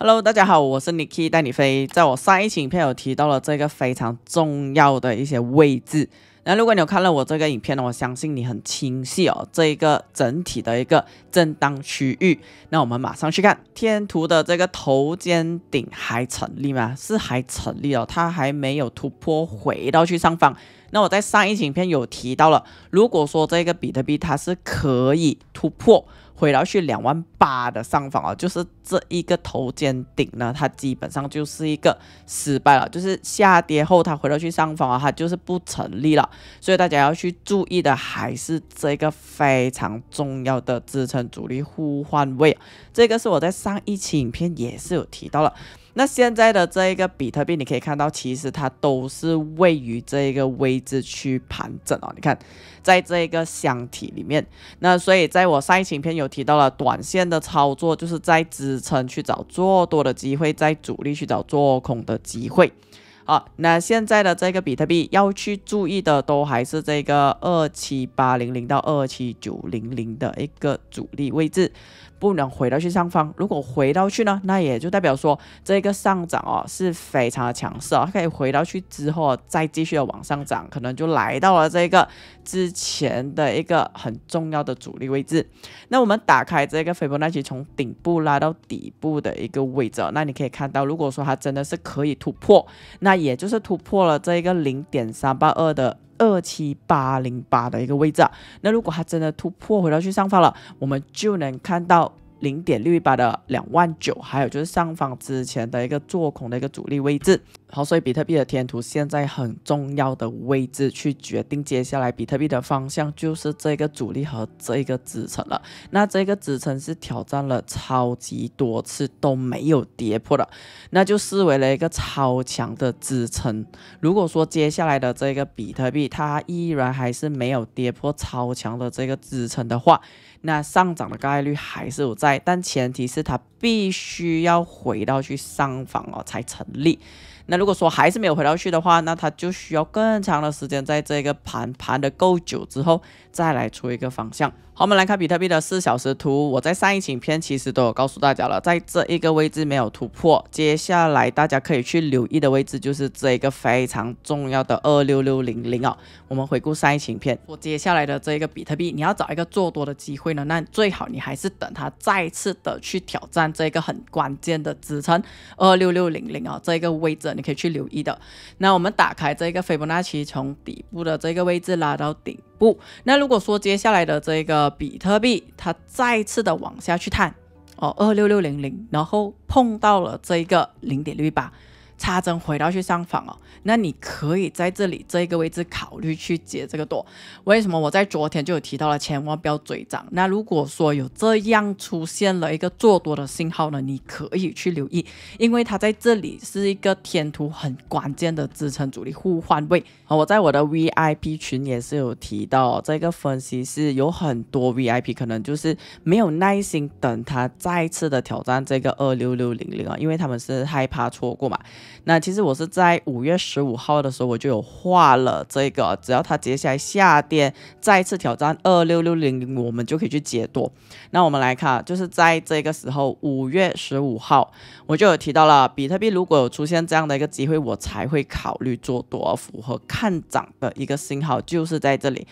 Hello，大家好，我是 Niki 带你飞。在我上一期影片有提到了这个非常重要的一些位置。那如果你有看了我这个影片呢，我相信你很清晰哦，这一个整体的一个震荡区域。那我们马上去看天图的这个头肩顶还成立吗？是还成立哦，它还没有突破回到去上方。那我在上一期影片有提到了，如果说这个比特币它是可以突破。回到去两万八的上方啊，就是这一个头肩顶呢，它基本上就是一个失败了，就是下跌后它回到去上方啊，它就是不成立了。所以大家要去注意的还是这个非常重要的支撑阻力互换位，这个是我在上一期影片也是有提到了。那现在的这一个比特币，你可以看到，其实它都是位于这一个位置去盘整哦。你看，在这一个箱体里面，那所以在我赛前片有提到了，短线的操作就是在支撑去找做多的机会，在主力去找做空的机会。好，那现在的这个比特币要去注意的，都还是这个二七八零零到二七九零零的一个阻力位置，不能回到去上方。如果回到去呢，那也就代表说这个上涨哦是非常的强势啊，它可以回到去之后再继续的往上涨，可能就来到了这个之前的一个很重要的阻力位置。那我们打开这个斐波那契，从顶部拉到底部的一个位置，那你可以看到，如果说它真的是可以突破，那也就是突破了这一个零点三八二的二七八零八的一个位置，啊，那如果它真的突破回到去上方了，我们就能看到零点六一八的两万九，还有就是上方之前的一个做空的一个阻力位置。好，所以比特币的天图现在很重要的位置，去决定接下来比特币的方向，就是这个阻力和这一个支撑了。那这个支撑是挑战了超级多次都没有跌破的，那就视为了一个超强的支撑。如果说接下来的这个比特币它依然还是没有跌破超强的这个支撑的话，那上涨的概率还是有在，但前提是它必须要回到去上访哦才成立。那如果说还是没有回到去的话，那他就需要更长的时间，在这个盘盘的够久之后。再来出一个方向，好，我们来看比特币的四小时图。我在上一影片其实都有告诉大家了，在这一个位置没有突破，接下来大家可以去留意的位置就是这一个非常重要的二六六零零哦。我们回顾上一影片，我接下来的这一个比特币，你要找一个做多的机会呢，那最好你还是等它再次的去挑战这个很关键的支撑二六六零零啊这个位置，你可以去留意的。那我们打开这个斐波那契，从底部的这个位置拉到顶。不，那如果说接下来的这个比特币，它再次的往下去探，哦，二六六零零，然后碰到了这一个零点六八。插针回到去上访哦，那你可以在这里这一个位置考虑去解这个多。为什么我在昨天就有提到了，千万不要追涨。那如果说有这样出现了一个做多的信号呢，你可以去留意，因为它在这里是一个天图很关键的支撑阻力互换位。我在我的 VIP 群也是有提到这个分析，是有很多 VIP 可能就是没有耐心等它再次的挑战这个二六六零零啊，因为他们是害怕错过嘛。那其实我是在五月十五号的时候我就有画了这个，只要它接下来下跌，再次挑战二六六零零，我们就可以去解多。那我们来看，就是在这个时候，五月十五号我就有提到了，比特币如果有出现这样的一个机会，我才会考虑做多。符合看涨的一个信号就是在这里。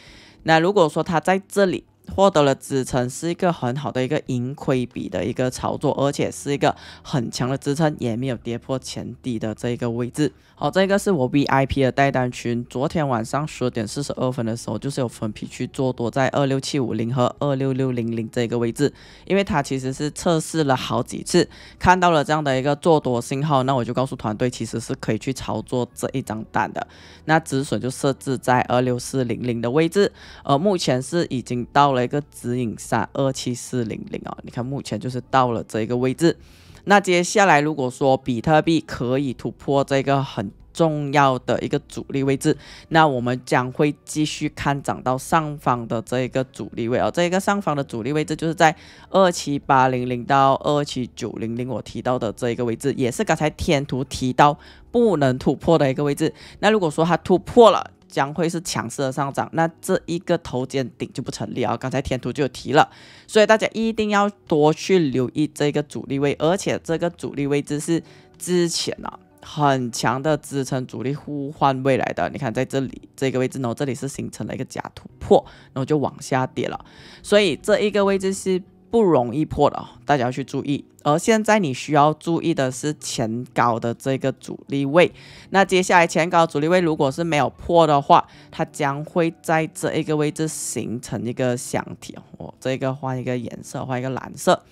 那如果说它在这里，获得了支撑是一个很好的一个盈亏比的一个操作，而且是一个很强的支撑，也没有跌破前底的这个位置。好，这个是我 VIP 的带单群，昨天晚上十点四十二分的时候，就是有分批去做多在二六七五零和二六六零零这个位置，因为它其实是测试了好几次，看到了这样的一个做多信号，那我就告诉团队其实是可以去操作这一张单的，那止损就设置在二六四零零的位置，呃，目前是已经到了。了一个指引三二七四零零啊，你看目前就是到了这一个位置。那接下来如果说比特币可以突破这个很重要的一个阻力位置，那我们将会继续看涨到上方的这一个阻力位啊。这一个上方的阻力位置就是在二七八零零到二七九零零，我提到的这一个位置，也是刚才天图提到不能突破的一个位置。那如果说它突破了，将会是强势的上涨，那这一个头肩顶就不成立啊！刚才天图就有提了，所以大家一定要多去留意这个阻力位，而且这个阻力位置是之前啊。很强的支撑阻力，呼唤未来的。你看在这里这个位置呢，这里是形成了一个假突破，然后就往下跌了，所以这一个位置是。不容易破的哦，大家要去注意。而现在你需要注意的是前高的这个阻力位，那接下来前高阻力位如果是没有破的话，它将会在这一个位置形成一个箱体。我这个换一个颜色，换一个蓝色。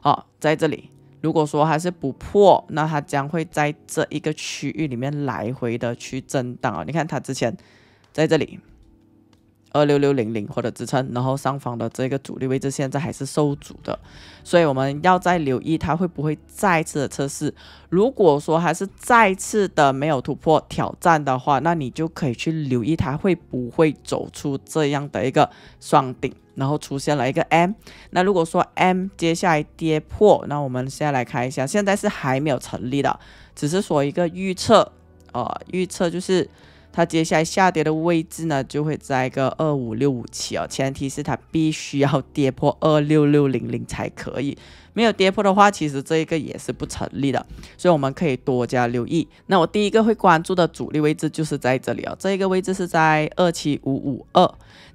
好，在这里，如果说它是不破，那它将会在这一个区域里面来回的去震荡啊。你看它之前在这里。二六六零零或者支撑，然后上方的这个阻力位置现在还是受阻的，所以我们要再留意它会不会再次的测试。如果说还是再次的没有突破挑战的话，那你就可以去留意它会不会走出这样的一个双顶，然后出现了一个 M。那如果说 M 接下来跌破，那我们现在来看一下，现在是还没有成立的，只是说一个预测呃，预测就是。它接下来下跌的位置呢，就会在一个二五六五七哦，前提是它必须要跌破二六六零零才可以，没有跌破的话，其实这一个也是不成立的，所以我们可以多加留意。那我第一个会关注的主力位置就是在这里哦，这一个位置是在二七五五二，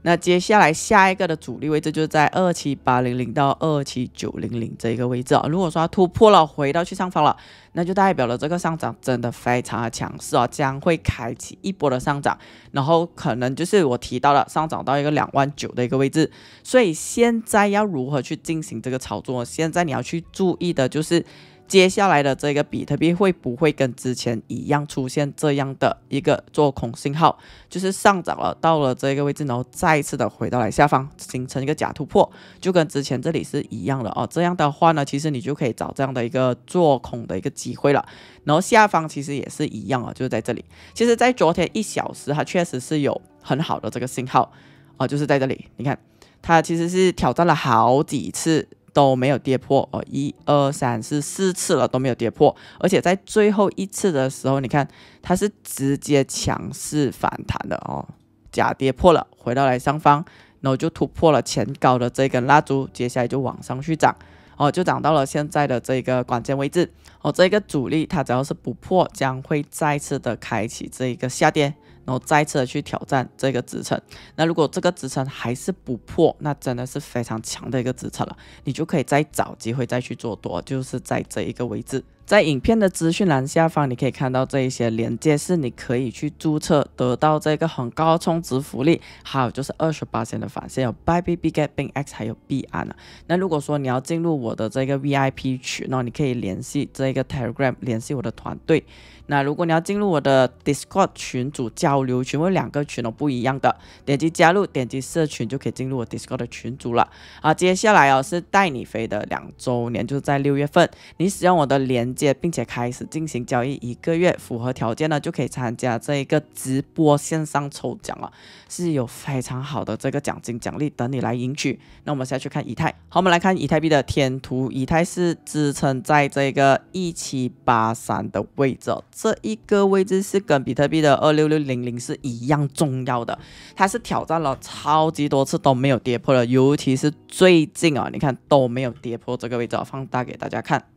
那接下来下一个的主力位置就是在二七八零零到二七九零零这一个位置啊，如果说突破了，回到去上方了。那就代表了这个上涨真的非常的强势啊，将会开启一波的上涨，然后可能就是我提到了上涨到一个两万九的一个位置，所以现在要如何去进行这个操作？现在你要去注意的就是。接下来的这个比特币会不会跟之前一样出现这样的一个做空信号？就是上涨了到了这个位置，然后再次的回到了下方，形成一个假突破，就跟之前这里是一样的哦。这样的话呢，其实你就可以找这样的一个做空的一个机会了。然后下方其实也是一样啊，就是在这里。其实，在昨天一小时，它确实是有很好的这个信号啊，就是在这里。你看，它其实是挑战了好几次。都没有跌破哦，一二三四四次了都没有跌破，而且在最后一次的时候，你看它是直接强势反弹的哦，假跌破了，回到来上方，然后就突破了前高的这根蜡烛，接下来就往上去涨，哦，就涨到了现在的这个关键位置，哦，这个主力它只要是不破，将会再次的开启这一个下跌。然后再次的去挑战这个支撑，那如果这个支撑还是不破，那真的是非常强的一个支撑了，你就可以再找机会再去做多，就是在这一个位置。在影片的资讯栏下方，你可以看到这些连接，是你可以去注册得到这个很高充值福利，还有就是二十八天的返现，有 Baby B Get Bin X，还有 b 安呢。那如果说你要进入我的这个 VIP 群，那你可以联系这个 Telegram，联系我的团队。那如果你要进入我的 Discord 群组交流群，我两个群哦不一样的，点击加入，点击社群就可以进入我 Discord 的群组了啊。接下来哦是带你飞的两周年，就是在六月份，你使用我的连接并且开始进行交易一个月，符合条件呢就可以参加这一个直播线上抽奖啊，是有非常好的这个奖金奖励等你来领取。那我们下去看以太，好，我们来看以太币的天图，以太是支撑在这个一七八三的位置。这一个位置是跟比特币的二六六零零是一样重要的，它是挑战了超级多次都没有跌破了，尤其是最近啊，你看都没有跌破这个位置，放大给大家看。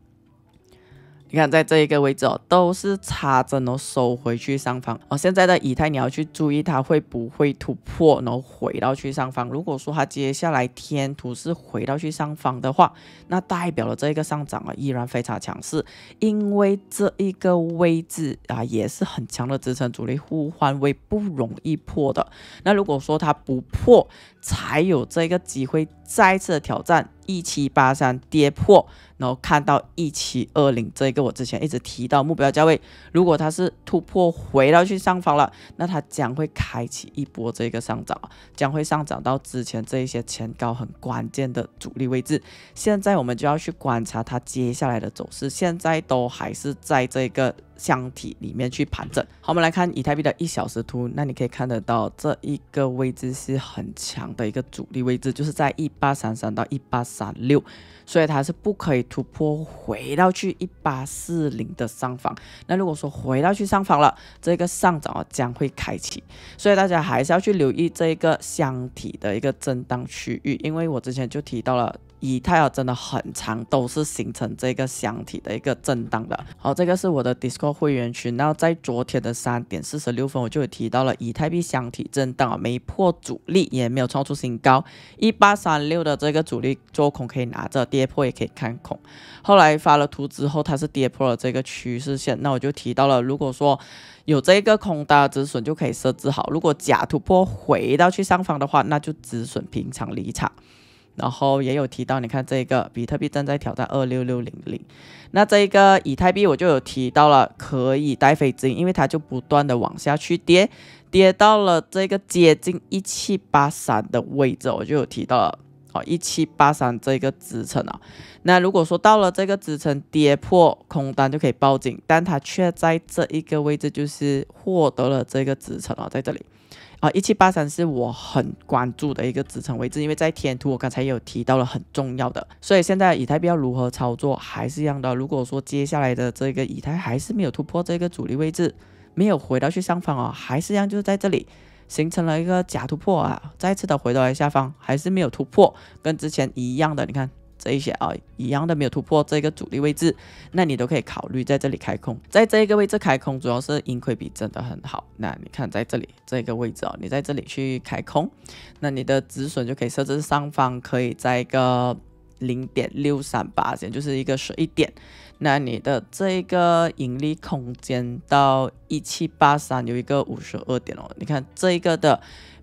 你看，在这一个位置哦，都是插针哦，收回去上方。哦，现在的以态你要去注意它会不会突破，然后回到去上方。如果说它接下来天图是回到去上方的话，那代表了这一个上涨啊依然非常强势，因为这一个位置啊也是很强的支撑阻力互换位，不容易破的。那如果说它不破，才有这个机会再次的挑战。一七八三跌破，然后看到一七二零这个，我之前一直提到目标价位。如果它是突破回到去上方了，那它将会开启一波这个上涨，将会上涨到之前这一些前高很关键的阻力位置。现在我们就要去观察它接下来的走势。现在都还是在这个。箱体里面去盘整。好，我们来看以太币的一小时图。那你可以看得到，这一个位置是很强的一个阻力位置，就是在一八三三到一八三六，所以它是不可以突破回到去一八四零的上方。那如果说回到去上方了，这个上涨啊将会开启。所以大家还是要去留意这一个箱体的一个震荡区域，因为我之前就提到了。以太尔真的很长，都是形成这个箱体的一个震荡的。好，这个是我的 Discord 会员群。然后在昨天的三点四十六分，我就有提到了以太币箱体震荡，没破阻力，也没有创出新高，一八三六的这个阻力做空可以拿着，跌破也可以看空。后来发了图之后，它是跌破了这个趋势线，那我就提到了，如果说有这个空单止损就可以设置好，如果假突破回到去上方的话，那就止损平仓离场。然后也有提到，你看这个比特币正在挑战二六六零零，那这一个以太币我就有提到了，可以带飞资金，因为它就不断的往下去跌，跌到了这个接近一七八三的位置，我就有提到了哦，一七八三这个支撑啊，那如果说到了这个支撑跌破空单就可以报警，但它却在这一个位置就是获得了这个支撑啊，在这里。啊，一七八三是我很关注的一个支撑位置，因为在天图我刚才也有提到了很重要的，所以现在以太币要如何操作，还是一样的。如果说接下来的这个以太还是没有突破这个阻力位置，没有回到去上方啊，还是一样就是在这里形成了一个假突破啊，再次的回到下方还是没有突破，跟之前一样的，你看。这一些啊，一样的没有突破这个阻力位置，那你都可以考虑在这里开空，在这一个位置开空，主要是盈亏比真的很好。那你看在这里这个位置哦，你在这里去开空，那你的止损就可以设置上方可以在一个零点六三八点，就是一个十一点。那你的这一个盈利空间到一七八三有一个五十二点哦，你看这一个的。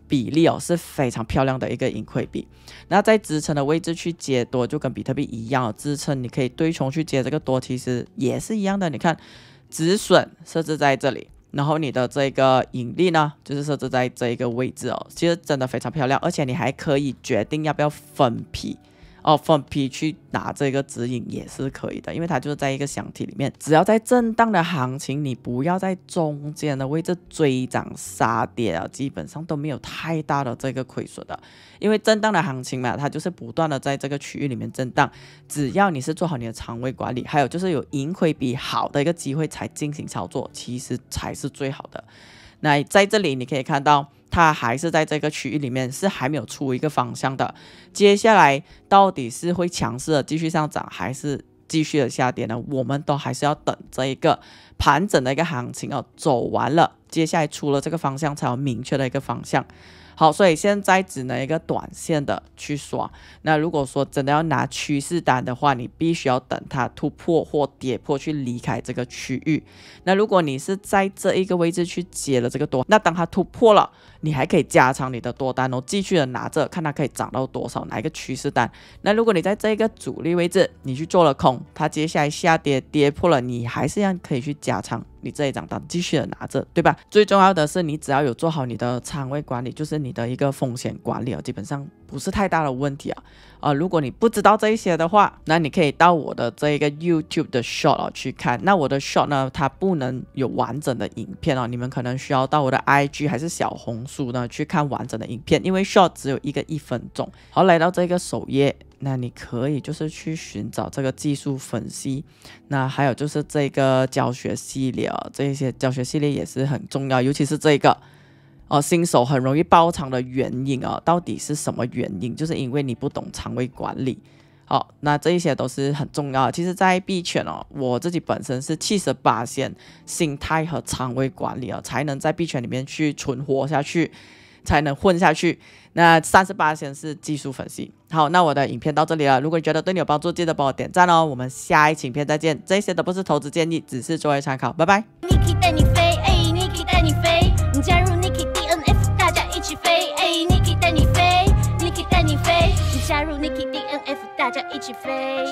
比例哦是非常漂亮的一个盈亏比，那在支撑的位置去接多就跟比特币一样，支撑你可以对冲去接这个多，其实也是一样的。你看止损设置在这里，然后你的这个盈利呢就是设置在这一个位置哦，其实真的非常漂亮，而且你还可以决定要不要分批。哦，放 P 去拿这个指引也是可以的，因为它就是在一个箱体里面。只要在震荡的行情，你不要在中间的位置追涨杀跌啊，基本上都没有太大的这个亏损的。因为震荡的行情嘛，它就是不断的在这个区域里面震荡。只要你是做好你的仓位管理，还有就是有盈亏比好的一个机会才进行操作，其实才是最好的。那在这里你可以看到。它还是在这个区域里面，是还没有出一个方向的。接下来到底是会强势的继续上涨，还是继续的下跌呢？我们都还是要等这一个盘整的一个行情哦，走完了，接下来出了这个方向，才有明确的一个方向。好，所以现在只能一个短线的去耍。那如果说真的要拿趋势单的话，你必须要等它突破或跌破去离开这个区域。那如果你是在这一个位置去接了这个多，那当它突破了。你还可以加仓你的多单哦，继续的拿着，看它可以涨到多少，哪一个趋势单。那如果你在这一个主力位置，你去做了空，它接下来下跌跌破了，你还是要可以去加仓你这一张单，继续的拿着，对吧？最重要的是，你只要有做好你的仓位管理，就是你的一个风险管理啊，基本上。不是太大的问题啊，啊，如果你不知道这一些的话，那你可以到我的这一个 YouTube 的 shot 啊去看。那我的 shot 呢，它不能有完整的影片啊，你们可能需要到我的 IG 还是小红书呢去看完整的影片，因为 shot 只有一个一分钟。好，来到这个首页，那你可以就是去寻找这个技术分析，那还有就是这个教学系列哦，这一些教学系列也是很重要，尤其是这个。哦，新手很容易爆仓的原因啊，到底是什么原因？就是因为你不懂仓位管理。好，那这一些都是很重要。其实，在币圈哦，我自己本身是七十八线心态和仓位管理啊，才能在币圈里面去存活下去，才能混下去。那三十八线是技术分析。好，那我的影片到这里了。如果你觉得对你有帮助，记得帮我点赞哦。我们下一影片再见。这些都不是投资建议，只是作为参考。拜拜。大家一起飞。